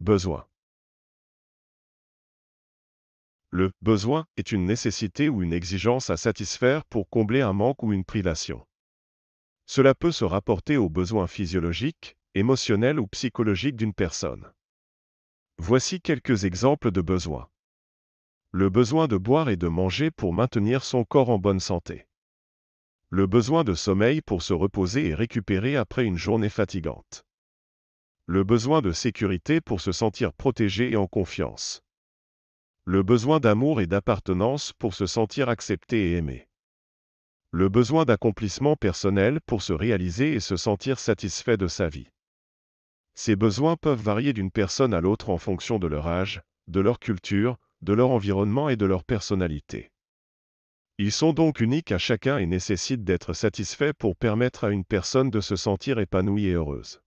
Besoin. Le besoin est une nécessité ou une exigence à satisfaire pour combler un manque ou une privation. Cela peut se rapporter aux besoins physiologiques, émotionnels ou psychologiques d'une personne. Voici quelques exemples de besoins. Le besoin de boire et de manger pour maintenir son corps en bonne santé. Le besoin de sommeil pour se reposer et récupérer après une journée fatigante. Le besoin de sécurité pour se sentir protégé et en confiance. Le besoin d'amour et d'appartenance pour se sentir accepté et aimé. Le besoin d'accomplissement personnel pour se réaliser et se sentir satisfait de sa vie. Ces besoins peuvent varier d'une personne à l'autre en fonction de leur âge, de leur culture, de leur environnement et de leur personnalité. Ils sont donc uniques à chacun et nécessitent d'être satisfaits pour permettre à une personne de se sentir épanouie et heureuse.